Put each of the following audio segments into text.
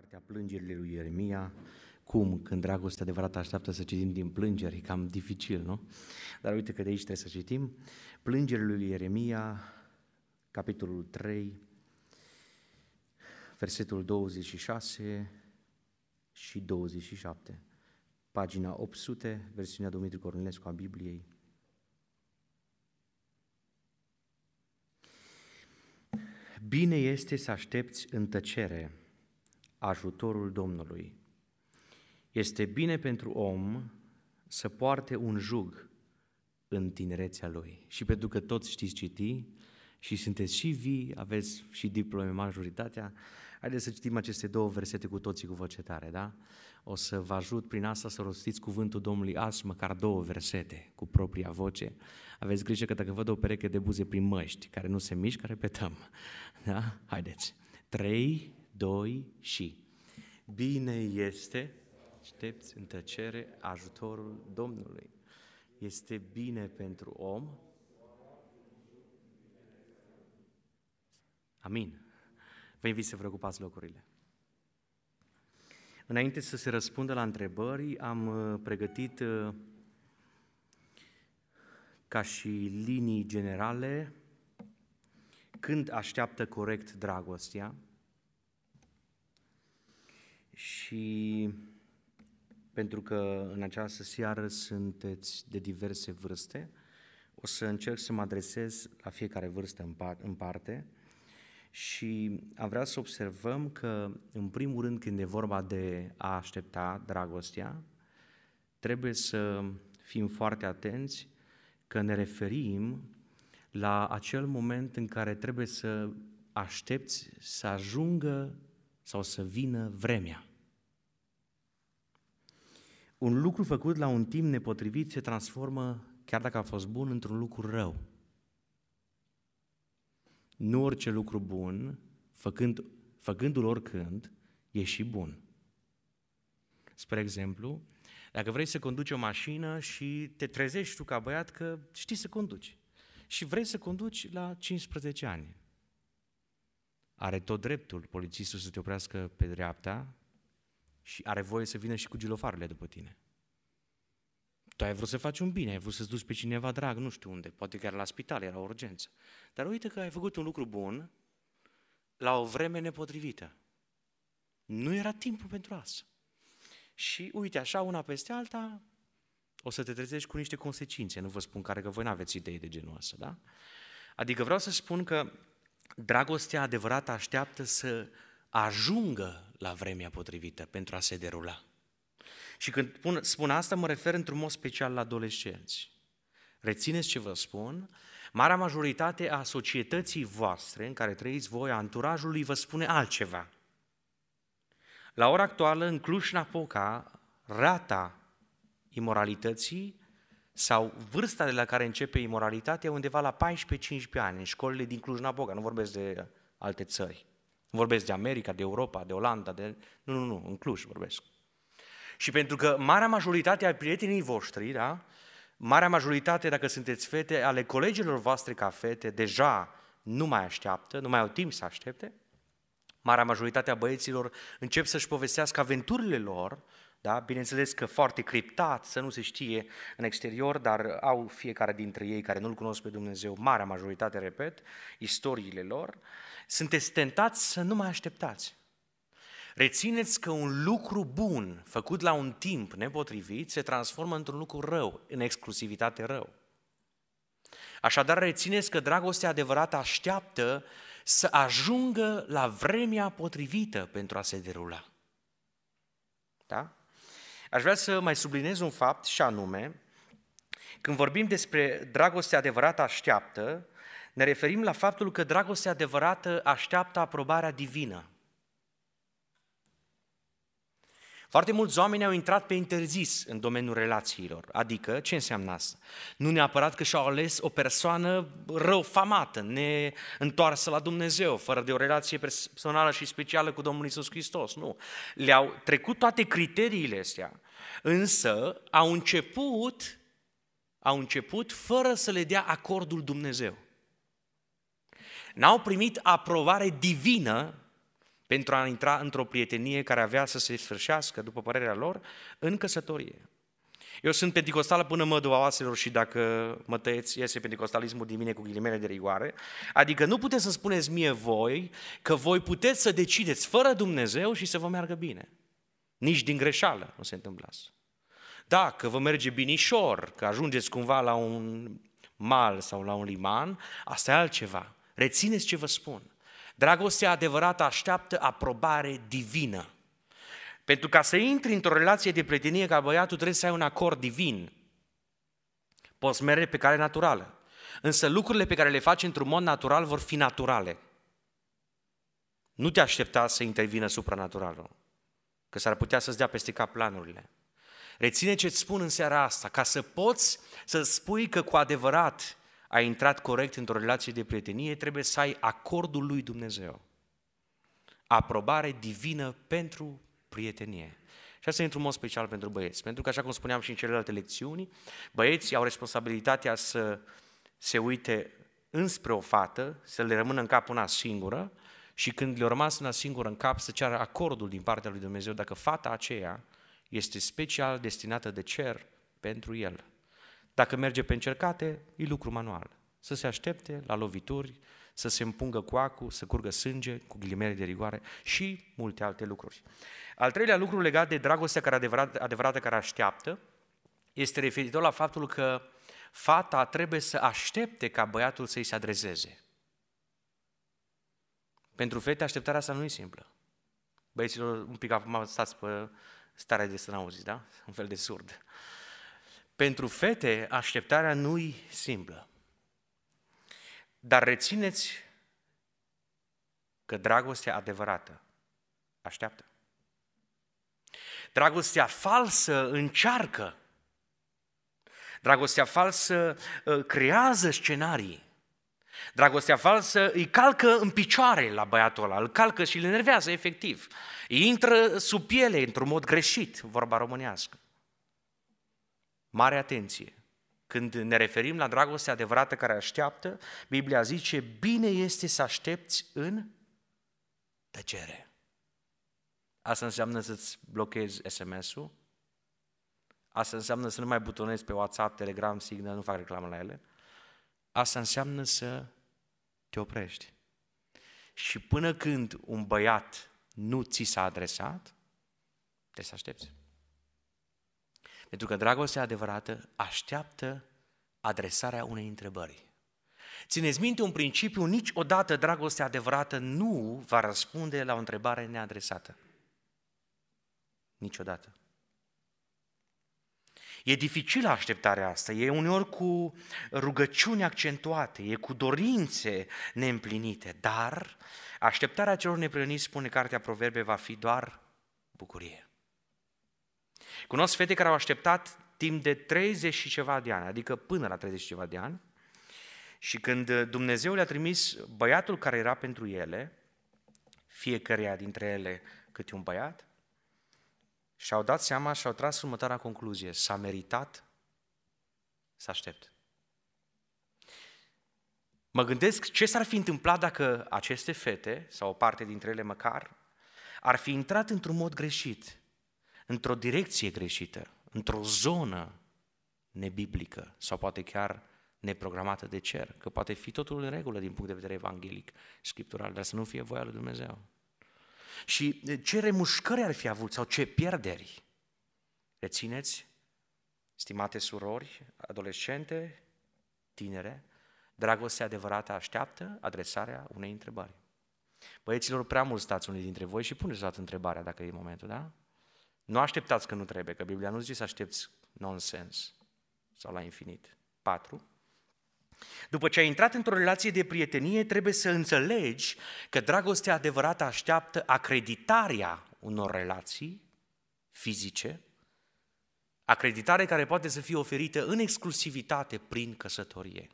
Cartea plângerile lui Ieremia, cum, când dragostea adevărată așteaptă să citim din plângeri, e cam dificil, nu? Dar uite că de aici trebuie să citim. Plângerile lui Ieremia, capitolul 3, versetul 26 și 27, pagina 800, versiunea Dumitru Cornilescu a Bibliei. Bine este să aștepți în tăcere ajutorul Domnului. Este bine pentru om să poarte un jug în tinerețea lui. Și pentru că toți știți citi și sunteți și vii, aveți și diplome majoritatea, haideți să citim aceste două versete cu toții cu voce tare, da? O să vă ajut prin asta să rostiți cuvântul Domnului azi măcar două versete cu propria voce. Aveți grijă că dacă văd o pereche de buze prin măști care nu se mișcă, repetăm. Da? Haideți. Trei, doi și. Bine este, aștepți în tăcere ajutorul Domnului. Este bine pentru om. Amin. Vă invit să vă ocupați locurile. Înainte să se răspundă la întrebări, am uh, pregătit uh, ca și linii generale când așteaptă corect dragostea, și pentru că în această seară sunteți de diverse vârste, o să încerc să mă adresez la fiecare vârstă în parte și am vrea să observăm că, în primul rând, când e vorba de a aștepta dragostea, trebuie să fim foarte atenți că ne referim la acel moment în care trebuie să aștepți să ajungă sau să vină vremea un lucru făcut la un timp nepotrivit se transformă, chiar dacă a fost bun, într-un lucru rău. Nu orice lucru bun, făcând, făcându-l oricând, e și bun. Spre exemplu, dacă vrei să conduci o mașină și te trezești tu ca băiat că știi să conduci și vrei să conduci la 15 ani, are tot dreptul polițistul să te oprească pe dreapta și are voie să vină și cu gilofarele după tine. Tu ai vrut să faci un bine, ai vrut să-ți duci pe cineva drag, nu știu unde, poate chiar la spital, era o urgență. Dar uite că ai făcut un lucru bun la o vreme nepotrivită. Nu era timpul pentru asta. Și uite, așa, una peste alta, o să te trezești cu niște consecințe. Nu vă spun care, că voi nu aveți idei de genul ăsta, da? Adică vreau să spun că dragostea adevărată așteaptă să ajungă la vremea potrivită pentru a se derula. Și când spun asta, mă refer într-un mod special la adolescenți. Rețineți ce vă spun, marea majoritate a societății voastre în care trăiți voi, a anturajului, vă spune altceva. La ora actuală, în Cluj-Napoca, rata imoralității sau vârsta de la care începe imoralitatea undeva la 14-15 ani în școlile din Cluj-Napoca, nu vorbesc de alte țări. Vorbesc de America, de Europa, de Olanda, de... Nu, nu, nu, în Cluj vorbesc. Și pentru că marea majoritate a prietenii voștri, da? Marea majoritate, dacă sunteți fete, ale colegilor voastre ca fete, deja nu mai așteaptă, nu mai au timp să aștepte. Marea majoritate a băieților încep să-și povestească aventurile lor da? Bineînțeles că foarte criptat, să nu se știe în exterior, dar au fiecare dintre ei care nu-L cunosc pe Dumnezeu, marea majoritate, repet, istoriile lor, sunteți tentați să nu mai așteptați. Rețineți că un lucru bun făcut la un timp nepotrivit se transformă într-un lucru rău, în exclusivitate rău. Așadar, rețineți că dragostea adevărată așteaptă să ajungă la vremea potrivită pentru a se derula. Da? Aș vrea să mai subliniez un fapt și anume, când vorbim despre dragoste adevărată așteaptă, ne referim la faptul că dragostea adevărată așteaptă aprobarea divină. Foarte mulți oameni au intrat pe interzis în domeniul relațiilor. Adică, ce înseamnă asta? Nu neapărat că și-au ales o persoană răufamată, neîntoarsă la Dumnezeu, fără de o relație personală și specială cu Domnul Isus Hristos. Nu. Le-au trecut toate criteriile astea, însă au început, au început fără să le dea acordul Dumnezeu. N-au primit aprobare divină pentru a intra într-o prietenie care avea să se sfârșească, după părerea lor, în căsătorie. Eu sunt pentecostal până mă doua oaselor și dacă mă tăieți, iese pentecostalismul din mine cu ghilimele de rigoare. Adică nu puteți să spuneți mie voi că voi puteți să decideți fără Dumnezeu și să vă meargă bine. Nici din greșeală nu se întâmplă asta. Da, că vă merge binișor, că ajungeți cumva la un mal sau la un liman, asta e altceva. Rețineți ce vă spun. Dragostea adevărată așteaptă aprobare divină. Pentru ca să intri într-o relație de prietenie ca băiatul, trebuie să ai un acord divin. Poți merge pe care naturală. Însă lucrurile pe care le faci într-un mod natural vor fi naturale. Nu te aștepta să intervină supranaturalul, că s-ar putea să-ți dea peste cap planurile. Reține ce-ți spun în seara asta, ca să poți să spui că cu adevărat ai intrat corect într-o relație de prietenie, trebuie să ai acordul lui Dumnezeu. Aprobare divină pentru prietenie. Și asta e într-un mod special pentru băieți. Pentru că, așa cum spuneam și în celelalte lecțiuni, băieții au responsabilitatea să se uite înspre o fată, să le rămână în cap una singură și când le-a rămas una singură în cap să ceară acordul din partea lui Dumnezeu dacă fata aceea este special destinată de cer pentru el. Dacă merge pe încercate, e lucru manual. Să se aștepte la lovituri, să se împungă acu, să curgă sânge cu ghilimele de rigoare și multe alte lucruri. Al treilea lucru legat de dragostea care adevărat, adevărată care așteaptă este referitor la faptul că fata trebuie să aștepte ca băiatul să-i se adreseze. Pentru fete așteptarea asta nu e simplă. Băieților, un pic acum stați pe starea de să n da? Un fel de surd. Uh, pentru fete, așteptarea nu-i simplă. Dar rețineți că dragostea adevărată așteaptă. Dragostea falsă încearcă. Dragostea falsă ă, creează scenarii. Dragostea falsă îi calcă în picioare la băiatul ăla, îl calcă și îl enervează efectiv. Îi intră sub piele într-un mod greșit, vorba românească. Mare atenție! Când ne referim la dragostea adevărată care așteaptă, Biblia zice, bine este să aștepți în tăcere. Asta înseamnă să-ți blochezi SMS-ul, asta înseamnă să nu mai butonezi pe WhatsApp, Telegram, Signal, nu fac reclamă la ele, asta înseamnă să te oprești. Și până când un băiat nu ți s-a adresat, te să aștepți. Pentru că dragostea adevărată așteaptă adresarea unei întrebări. Țineți minte un principiu, niciodată dragostea adevărată nu va răspunde la o întrebare neadresată. Niciodată. E dificilă așteptarea asta, e uneori cu rugăciuni accentuate, e cu dorințe neîmplinite, dar așteptarea celor neprăniți, spune cartea Proverbe, va fi doar bucurie. Cunosc fete care au așteptat timp de 30 și ceva de ani, adică până la 30 și ceva de ani, și când Dumnezeu le-a trimis băiatul care era pentru ele, fiecăreia dintre ele câte un băiat, și-au dat seama și-au tras următoarea concluzie. S-a meritat să aștept. Mă gândesc ce s-ar fi întâmplat dacă aceste fete, sau o parte dintre ele măcar, ar fi intrat într-un mod greșit într-o direcție greșită, într-o zonă nebiblică sau poate chiar neprogramată de cer, că poate fi totul în regulă din punct de vedere evanghelic, scriptural, dar să nu fie voia lui Dumnezeu. Și ce remușcări ar fi avut sau ce pierderi? Rețineți, stimate surori, adolescente, tinere, dragostea adevărată așteaptă adresarea unei întrebări. Băieților, prea mult stați unii dintre voi și puneți toată întrebarea dacă e momentul, da? Nu așteptați că nu trebuie, că Biblia nu zice să aștepți nonsens sau la infinit. 4. După ce ai intrat într-o relație de prietenie, trebuie să înțelegi că dragostea adevărată așteaptă acreditarea unor relații fizice, acreditare care poate să fie oferită în exclusivitate prin căsătorie.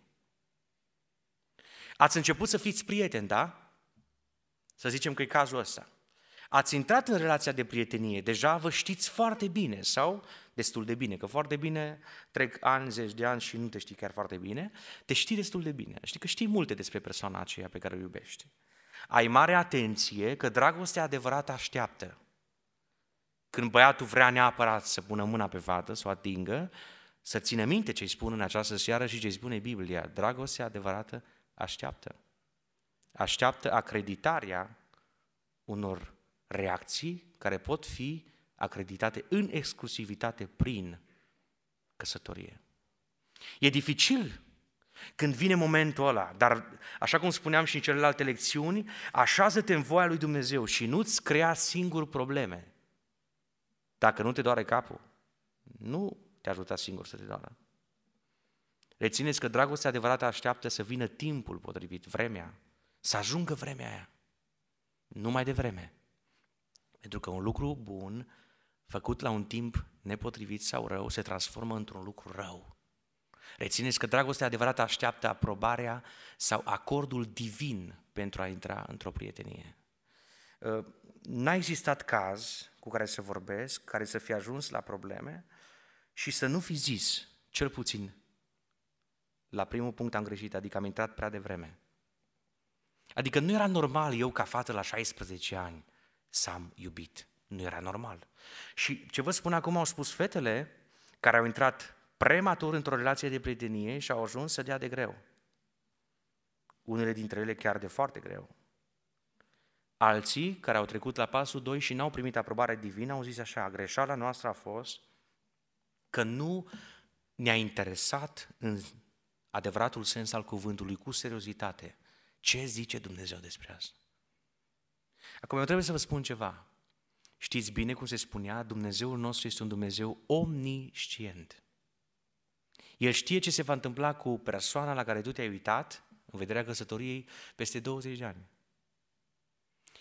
Ați început să fiți prieteni, da? Să zicem că e cazul ăsta. Ați intrat în relația de prietenie, deja vă știți foarte bine sau destul de bine, că foarte bine trec ani, zeci de ani și nu te știi chiar foarte bine, te știi destul de bine, știi că știi multe despre persoana aceea pe care o iubești. Ai mare atenție că dragostea adevărată așteaptă. Când băiatul vrea neapărat să pună mâna pe fată, să o atingă, să țină minte ce-i spun în această seară și ce-i spune Biblia. Dragostea adevărată așteaptă. Așteaptă acreditarea unor reacții care pot fi acreditate în exclusivitate prin căsătorie. E dificil când vine momentul ăla, dar așa cum spuneam și în celelalte lecțiuni, așează-te în voia lui Dumnezeu și nu-ți crea singur probleme. Dacă nu te doare capul, nu te ajuta singur să te doară. Rețineți că dragostea adevărată așteaptă să vină timpul potrivit, vremea, să ajungă vremea aia. Nu mai vreme. Pentru că un lucru bun, făcut la un timp nepotrivit sau rău, se transformă într-un lucru rău. Rețineți că dragostea adevărată așteaptă aprobarea sau acordul divin pentru a intra într-o prietenie. Ă, n-a existat caz cu care să vorbesc, care să fi ajuns la probleme și să nu fi zis, cel puțin, la primul punct am greșit, adică am intrat prea devreme. Adică nu era normal eu ca fată la 16 ani s-am iubit. Nu era normal. Și ce vă spun acum, au spus fetele care au intrat prematur într-o relație de prietenie și au ajuns să dea de greu. Unele dintre ele chiar de foarte greu. Alții care au trecut la pasul 2 și n-au primit aprobare divină au zis așa, greșeala noastră a fost că nu ne-a interesat în adevăratul sens al cuvântului cu seriozitate ce zice Dumnezeu despre asta. Acum eu trebuie să vă spun ceva. Știți bine cum se spunea, Dumnezeul nostru este un Dumnezeu omniscient. El știe ce se va întâmpla cu persoana la care tu te-ai uitat în vederea căsătoriei peste 20 de ani.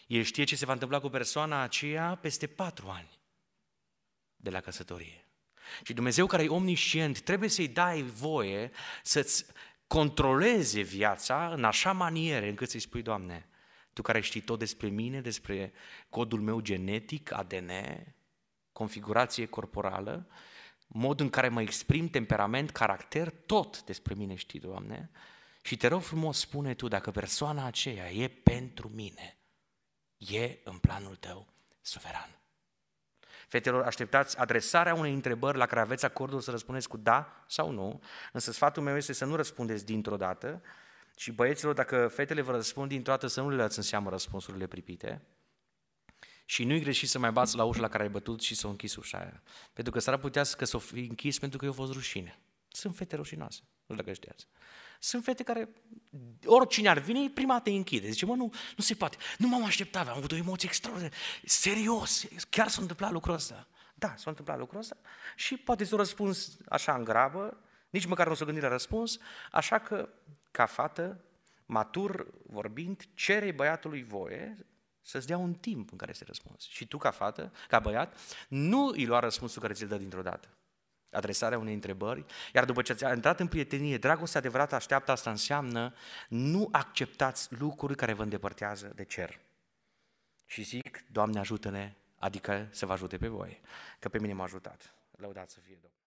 El știe ce se va întâmpla cu persoana aceea peste 4 ani de la căsătorie. Și Dumnezeu care e omniscient trebuie să-i dai voie să-ți controleze viața în așa manieră încât să-i spui, Doamne, tu care știi tot despre mine, despre codul meu genetic, ADN, configurație corporală, mod în care mă exprim, temperament, caracter, tot despre mine știi, Doamne. Și te rog frumos, spune Tu dacă persoana aceea e pentru mine, e în planul Tău suveran. Fetelor, așteptați adresarea unei întrebări la care aveți acordul să răspundeți cu da sau nu, însă sfatul meu este să nu răspundeți dintr-o dată, și băieților, dacă fetele vă răspund din toată, să nu le lați în seamă răspunsurile pripite. Și nu-i greșit să mai bați la ușa la care ai bătut și să o închizi ușa aia. Pentru că s-ar putea să o fi închis pentru că eu fost rușine. Sunt fete rușinoase, nu știu dacă știați. Sunt fete care, oricine ar vine, prima te închide. Zice, mă, nu, nu se poate. Nu m-am așteptat, am avut o emoție extraordinară. Serios, chiar s-a întâmplat lucrul ăsta. Da, s-a întâmplat lucrul ăsta și poate s-a răspuns așa în grabă, nici măcar nu s-a gândit la răspuns, așa că ca fată, matur vorbind, cere băiatului voie să-ți dea un timp în care să răspunzi. Și tu, ca fată, ca băiat, nu îi lua răspunsul care ți-l dă dintr-o dată. Adresarea unei întrebări, iar după ce ți-a intrat în prietenie, dragostea adevărată așteaptă, asta înseamnă nu acceptați lucruri care vă îndepărtează de cer. Și zic, Doamne ajută-ne, adică să vă ajute pe voi, că pe mine m-a ajutat. Lăudați să fie Domnul.